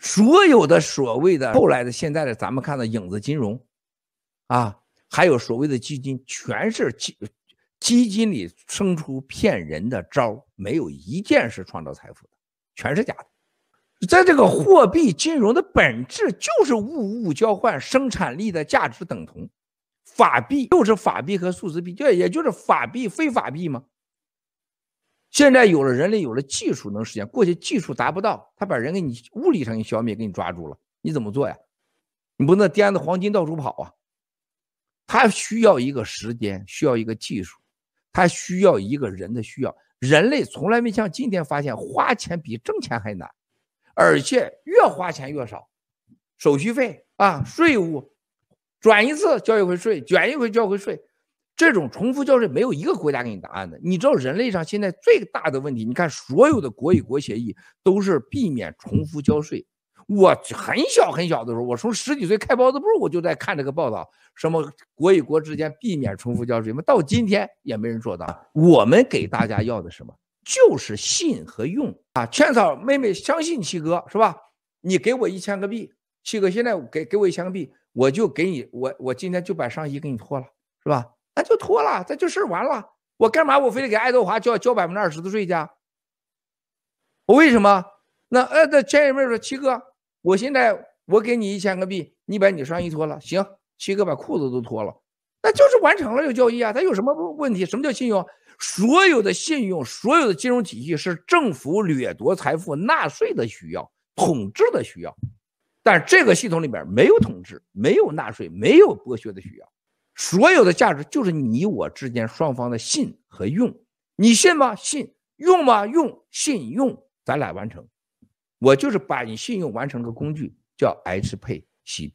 所有的所谓的后来的现在的，咱们看到影子金融，啊，还有所谓的基金，全是基基金里生出骗人的招，没有一件是创造财富的，全是假的。在这个货币金融的本质就是物物交换，生产力的价值等同，法币就是法币和数字币，对，也就是法币非法币吗？现在有了人类，有了技术能实现。过去技术达不到，他把人给你物理上给你消灭，给你抓住了，你怎么做呀？你不能掂着黄金到处跑啊！他需要一个时间，需要一个技术，他需要一个人的需要。人类从来没像今天发现，花钱比挣钱还难，而且越花钱越少，手续费啊，税务，转一次交一回税，卷一回交一回税。这种重复交税没有一个国家给你答案的。你知道人类上现在最大的问题？你看所有的国与国协议都是避免重复交税。我很小很小的时候，我从十几岁开包子铺，我就在看这个报道，什么国与国之间避免重复交税到今天也没人做到。我们给大家要的什么？就是信和用啊！劝草妹妹相信七哥是吧？你给我一千个币，七哥现在给给我一千个币，我就给你我我今天就把上衣给你脱了是吧？那就脱了，这就事儿完了。我干嘛？我非得给爱德华交交百分之二十的税去？我为什么？那呃，那千叶妹说：“七哥，我现在我给你一千个币，你把你上衣脱了。”行，七哥把裤子都脱了，那就是完成了，个交易啊？他有什么问题？什么叫信用？所有的信用，所有的金融体系是政府掠夺财富、纳税的需要、统治的需要。但这个系统里边没有统治，没有纳税，没有剥削的需要。所有的价值就是你我之间双方的信和用，你信吗？信用吗？用信用，咱俩完成。我就是把你信用完成个工具，叫 HPCB。